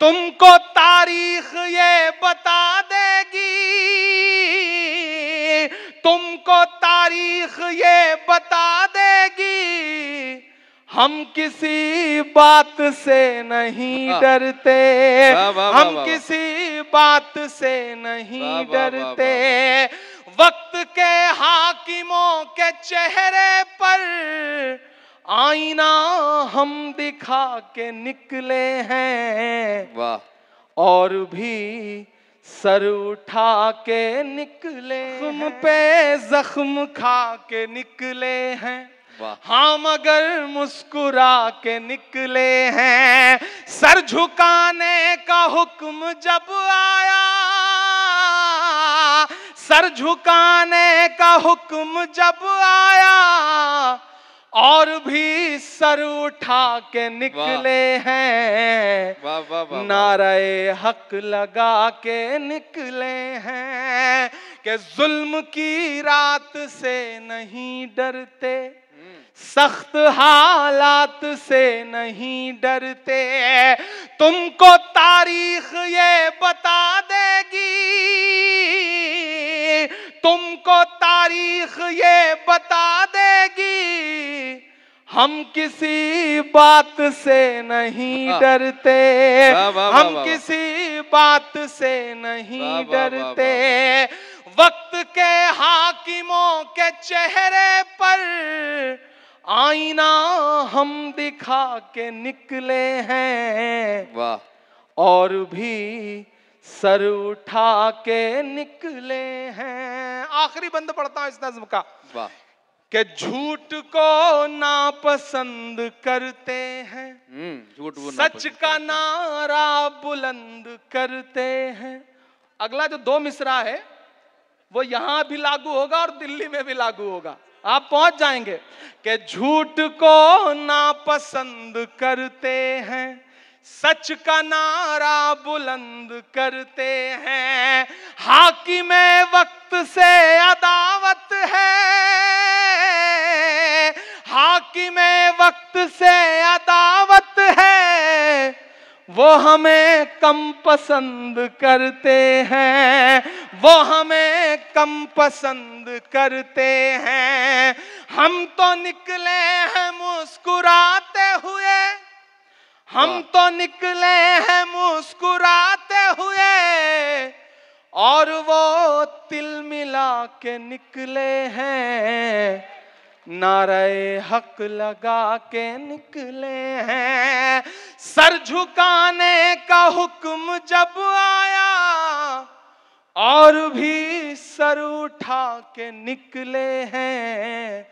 तुमको तारीख ये बता देगी तुमको तारीख ये बता देगी हम किसी बात से नहीं डरते हम किसी बात से नहीं डरते वक्त के हाकिमों के चेहरे पर आईना हम दिखा के निकले हैं वाह और भी सर उठा के निकले तुम पे जख्म खा के निकले हैं हाँ मगर मुस्कुरा के निकले हैं सर झुकाने का हुक्म जब आया सर झुकाने का हुक्म जब आया और भी सर उठा के निकले हैं नारे हक लगा के निकले हैं कि जुल्म की रात से नहीं डरते हम्म। सख्त हालात से नहीं डरते तुमको तारीख ये बता देगी तुमको तारीख ये बता दे जाएगी हम किसी बात से नहीं हाँ। डरते हम किसी बात से नहीं डरते वक्त के हाकिमों के चेहरे पर आईना हम दिखा के निकले हैं वाह और भी सर उठा के निकले हैं आखिरी बंद पड़ता हूं इस नज्म का वाह कि झूठ को नापसंद करते हैं हम्म, झूठ सच का नारा बुलंद करते हैं अगला जो दो मिसरा है वो यहां भी लागू होगा और दिल्ली में भी लागू होगा आप पहुंच जाएंगे कि झूठ को नापसंद करते हैं सच का नारा बुलंद करते हैं में वक्त से अदावत है में वक्त से अदावत है वो हमें कम पसंद करते हैं वो हमें कम पसंद करते हैं हम तो निकले हैं मुस्कुराते हुए हम हाँ। तो निकले हैं मुस्कुराते हुए और वो तिल मिला के निकले हैं नारे हक लगा के निकले हैं सर झुकाने का हुक्म जब आया और भी सर उठा के निकले हैं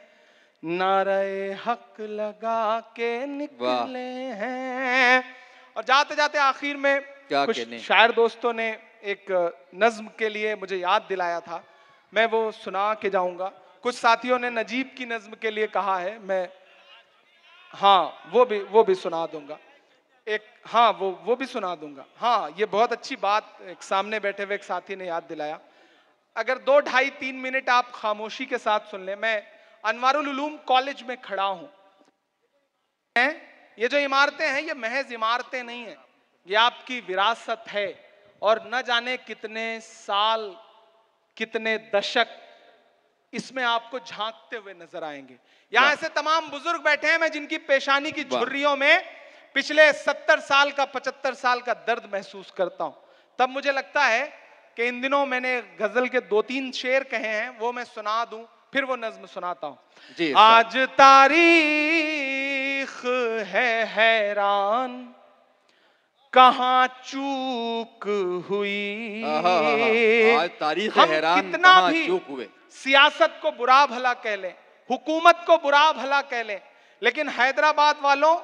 नारे हक लगा के निकले हैं और जाते जाते आखिर में कुछ शायर दोस्तों ने एक नज्म के लिए मुझे याद दिलाया था मैं वो सुना के जाऊंगा कुछ साथियों ने नजीब की नज्म के लिए कहा है मैं हाँ वो भी वो भी सुना दूंगा एक हाँ वो वो भी सुना दूंगा हाँ ये बहुत अच्छी बात एक सामने बैठे हुए एक साथी ने याद दिलाया अगर दो ढाई तीन मिनट आप खामोशी के साथ सुन लें मैं अनवारुलूम कॉलेज में खड़ा हूं हैं ये जो इमारतें हैं ये महज इमारतें नहीं है ये आपकी विरासत है और न जाने कितने साल कितने दशक इसमें आपको झांकते हुए नजर आएंगे यहां ऐसे तमाम बुजुर्ग बैठे हैं मैं जिनकी पेशानी की झुर्रियों में पिछले सत्तर साल का पचहत्तर साल का दर्द महसूस करता हूं तब मुझे लगता है कि इन दिनों मैंने गजल के दो तीन शेर कहे हैं वो मैं सुना दूं फिर वो नज्म सुनाता हूं आज तारीख है हैरान कहा चूक हुई आज तारीख हैरान कितना भी चूक हुए सियासत को बुरा भला कह लें हुकूमत को बुरा भला कह लें लेकिन हैदराबाद वालों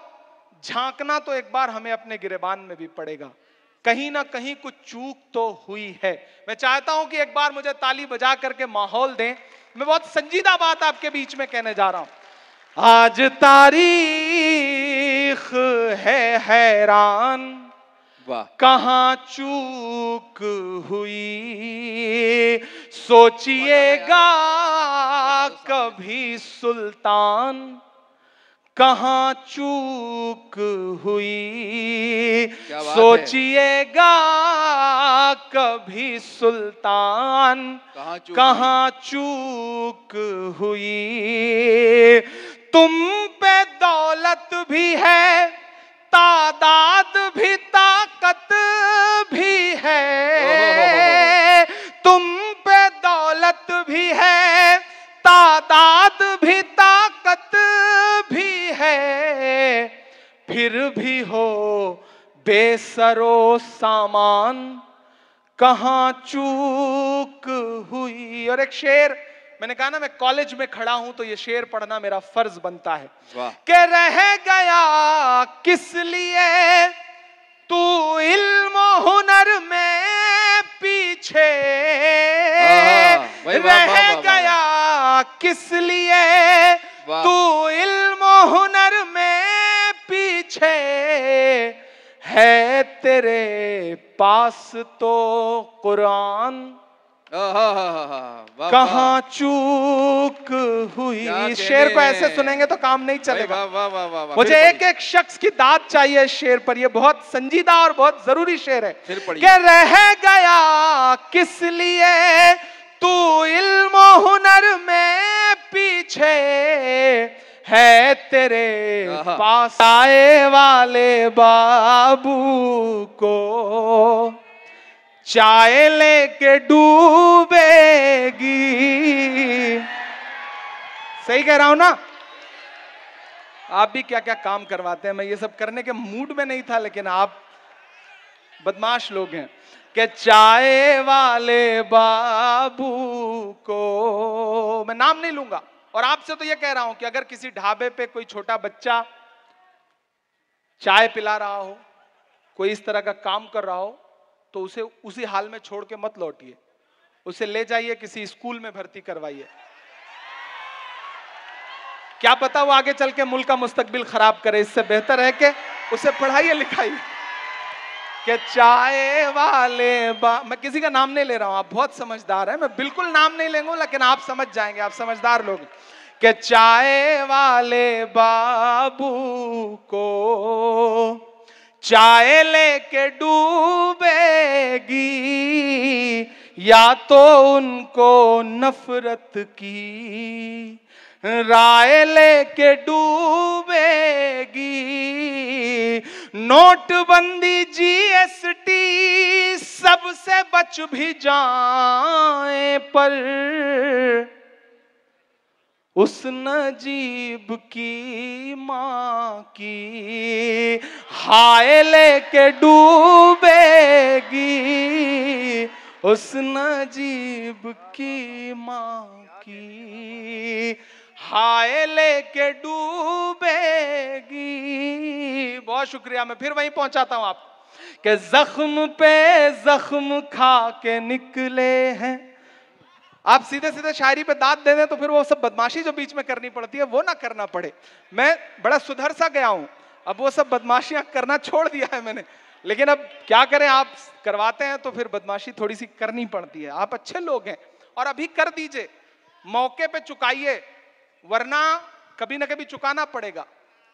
झांकना तो एक बार हमें अपने गिरेबान में भी पड़ेगा कहीं ना कहीं कुछ चूक तो हुई है मैं चाहता हूं कि एक बार मुझे ताली बजा करके माहौल दें मैं बहुत संजीदा बात आपके बीच में कहने जा रहा हूं आज तारीख है हैरान कहा चूक हुई सोचिएगा कभी सुल्तान कहा चूक हुई सोचिएगा कभी सुल्तान कहा चूक हुई तुम पे दौलत भी है तादाद भी ताक बेसरो सामान कहा चूक हुई और एक शेर मैंने कहा ना मैं कॉलेज में खड़ा हूं तो ये शेर पढ़ना मेरा फर्ज बनता है के रह गया किस लिए तू इल्म हुनर में पीछे रह बा, बा, बा, गया किस लिए तू इल्म हुनर में पीछे है तेरे पास तो कुरान कहा चूक हुई शेर को ऐसे सुनेंगे तो काम नहीं चलेगा मुझे एक एक शख्स की दाद चाहिए शेर पर यह बहुत संजीदा और बहुत जरूरी शेर है के रह गया किस लिए तू इल्म हुनर में पीछे है तेरे पास आए वाले बाबू को चाय लेके डूबेगी सही कह रहा हूं ना आप भी क्या क्या काम करवाते हैं मैं ये सब करने के मूड में नहीं था लेकिन आप बदमाश लोग हैं कि चाय वाले बाबू को मैं नाम नहीं लूंगा और आपसे तो यह कह रहा हूं कि अगर किसी ढाबे पे कोई छोटा बच्चा चाय पिला रहा हो कोई इस तरह का काम कर रहा हो तो उसे उसी हाल में छोड़ के मत लौटिए उसे ले जाइए किसी स्कूल में भर्ती करवाइए क्या पता वो आगे चल के मुल्क का मुस्तकबिल खराब करे इससे बेहतर है कि उसे पढ़ाइए लिखाइए कि चाय वाले बा मैं किसी का नाम नहीं ले रहा हूँ आप बहुत समझदार हैं मैं बिल्कुल नाम नहीं लेंगे लेकिन आप समझ जाएंगे आप समझदार लोग कि चाय वाले बाबू को चाय लेके डूबेगी या तो उनको नफरत की राय लेके डूबेगी नोटबंदी जीएसटी सबसे बच भी जाए पर उस नजीब की माँ की हाय लेके डूबेगी उस नजीब की माँ की हाय लेके डूबेगी बहुत शुक्रिया मैं फिर वहीं पहुंचाता हूं आप के जख्म पे जख्म खा के निकले हैं आप सीधे सीधे शायरी पे दांत दे दें तो फिर वो सब बदमाशी जो बीच में करनी पड़ती है वो ना करना पड़े मैं बड़ा सुधर सा गया हूं अब वो सब बदमाशियां करना छोड़ दिया है मैंने लेकिन अब क्या करें आप करवाते हैं तो फिर बदमाशी थोड़ी सी करनी पड़ती है आप अच्छे लोग हैं और अभी कर दीजिए मौके पे चुकाइए वरना कभी ना कभी चुकाना पड़ेगा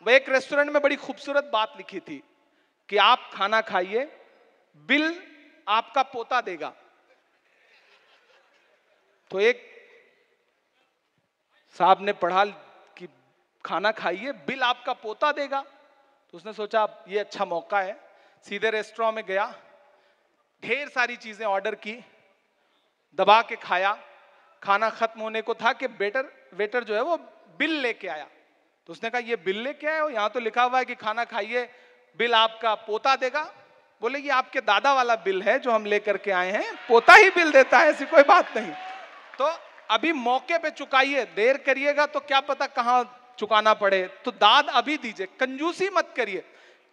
वह एक रेस्टोरेंट में बड़ी खूबसूरत बात लिखी थी कि आप खाना खाइए बिल आपका पोता देगा तो एक साहब ने पढ़ा कि खाना खाइए बिल आपका पोता देगा तो उसने सोचा ये अच्छा मौका है सीधे रेस्टोरेंट में गया ढेर सारी चीजें ऑर्डर की दबा के खाया खाना खत्म होने को था कि बेटर वेटर जो है वो बिल लेके आया तो उसने कहा ये बिल लेके आया हो यहाँ तो लिखा हुआ है कि खाना खाइए बिल आपका पोता देगा बोले ये आपके दादा वाला बिल है जो हम लेकर के आए हैं पोता ही बिल देता है ऐसी कोई बात नहीं तो अभी मौके पे चुकाइए देर करिएगा तो क्या पता कहाँ चुकाना पड़े तो दाद अभी दीजिए कंजूसी मत करिए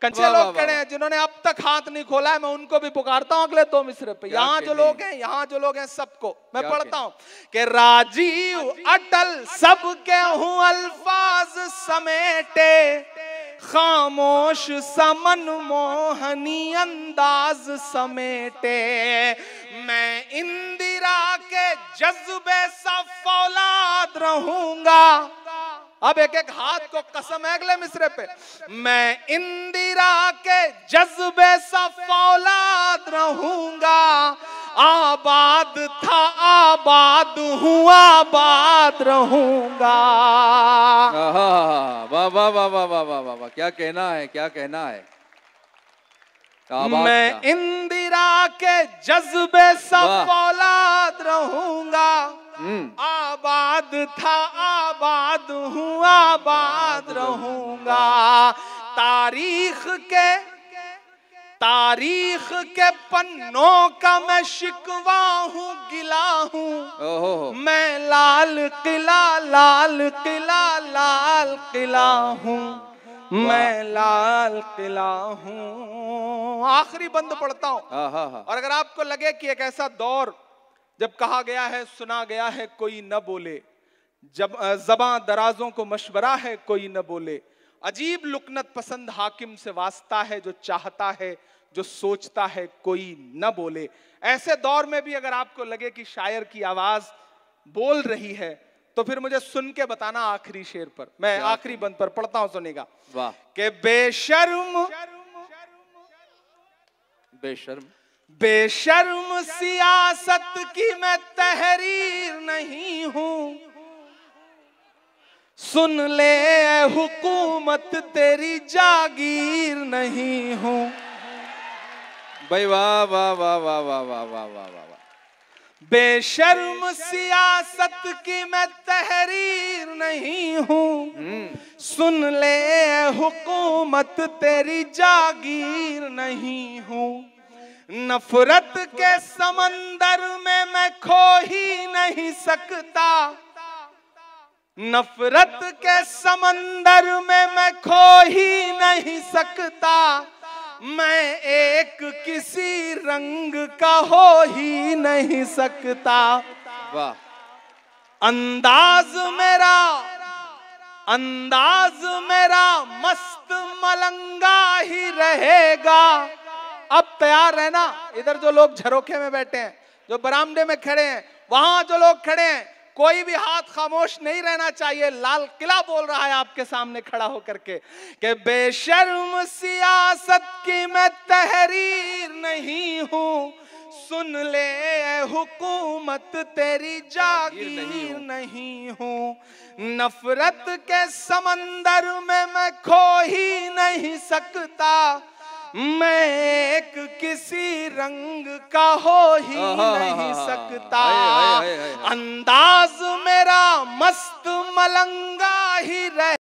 कच्चे लोग खड़े हैं जिन्होंने अब तक हाथ नहीं खोला है मैं उनको भी पुकारता हूं अगले दो मिसरे पे यहाँ जो लोग हैं यहाँ जो लोग हैं सबको मैं पढ़ता हूँ कि राजीव हाँ अटल सबके हूँ अल्फाज समेटे खामोश समन मोहनी अंदाज समेटे मैं इंदिरा के जज्बे सा फौलाद रहूंगा अब एक एक हाथ को कसम है अगले मिसरे पे मैं इंदिरा के जज्बे सा फौलाद रहूंगा आबाद था आबाद हूँ आबाद रहूंगा वाह वाह वाह वाह वाह वाह वाह क्या कहना है क्या कहना है मैं इंदिरा के जज्बे सब औलाद रहूंगा हम्म। आबाद था आबाद हूँ आबाद रहूंगा तारीख के तारीख के पन्नों का मैं शिकवा हूँ गिला हूँ मैं लाल किला लाल किला लाल किला हूँ मैं लाल किला हूँ आखिरी बंद पढ़ता हूँ हाँ, हाँ, हाँ। और अगर आपको लगे कि एक ऐसा दौर जब कहा गया है सुना गया है कोई न बोले जब जबां दराजों को मशवरा है कोई न बोले अजीब लुकनत पसंद हाकिम से वास्ता है जो चाहता है जो सोचता है कोई न बोले ऐसे दौर में भी अगर आपको लगे कि शायर की आवाज बोल रही है तो फिर मुझे सुन के बताना आखिरी शेर पर मैं आखिरी बंद पर पढ़ता हूं सुनेगा वाह के बेशर्म बेशर्म बेशर्म सियासत की मैं तहरीर नहीं हूं सुन ले हुकूमत तेरी जागीर नहीं हूं भाई वाह वाह वाह वाह वाह वाह वाह वाह वाह बेशर्म सियासत की मैं तहरीर नहीं हूँ हम्म। सुन ले हुकूमत तेरी जागीर नहीं हूँ नफरत के समंदर में मैं खो ही नहीं सकता नफरत के समंदर में मैं खो ही नहीं सकता मैं एक किसी रंग का हो ही नहीं सकता वाह अंदाज मेरा अंदाज मेरा मस्त मलंगा ही रहेगा अब तैयार है ना इधर जो लोग झरोखे में बैठे हैं जो बरामदे में खड़े हैं वहां जो लोग खड़े हैं कोई भी हाथ खामोश नहीं रहना चाहिए लाल किला बोल रहा है आपके सामने खड़ा होकर के कि बेशर्म सियासत की मैं तहरीर नहीं हूं सुन ले हुकूमत तेरी जागीर नहीं हूं नफरत के समंदर में मैं खो ही नहीं सकता मैं एक किसी रंग का हो ही नहीं सकता अंदाज मेरा मस्त मलंगा ही रह